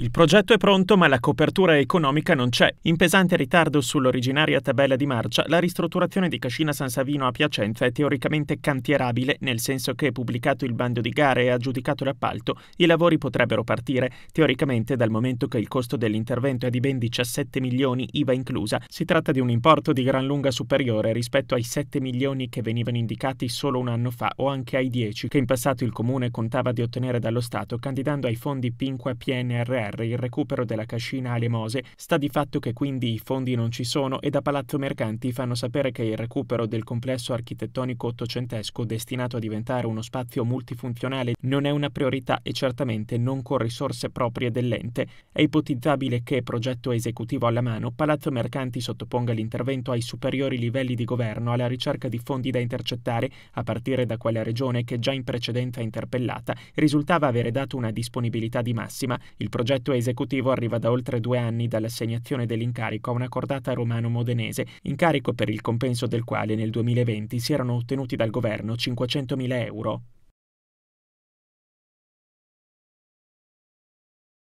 Il progetto è pronto ma la copertura economica non c'è. In pesante ritardo sull'originaria tabella di marcia, la ristrutturazione di Cascina San Savino a Piacenza è teoricamente cantierabile, nel senso che pubblicato il bando di gare e aggiudicato l'appalto, i lavori potrebbero partire, teoricamente dal momento che il costo dell'intervento è di ben 17 milioni IVA inclusa. Si tratta di un importo di gran lunga superiore rispetto ai 7 milioni che venivano indicati solo un anno fa o anche ai 10 che in passato il comune contava di ottenere dallo Stato candidando ai fondi PINQUA PNRR PNRR il recupero della cascina Alemose, sta di fatto che quindi i fondi non ci sono e da Palazzo Mercanti fanno sapere che il recupero del complesso architettonico ottocentesco destinato a diventare uno spazio multifunzionale non è una priorità e certamente non con risorse proprie dell'ente. È ipotizzabile che, progetto esecutivo alla mano, Palazzo Mercanti sottoponga l'intervento ai superiori livelli di governo alla ricerca di fondi da intercettare, a partire da quella regione che già in precedenza interpellata risultava avere dato una disponibilità di massima. Il progetto effetto esecutivo arriva da oltre due anni dall'assegnazione dell'incarico a una cordata romano-modenese, incarico per il compenso del quale nel 2020 si erano ottenuti dal governo 500.000 euro.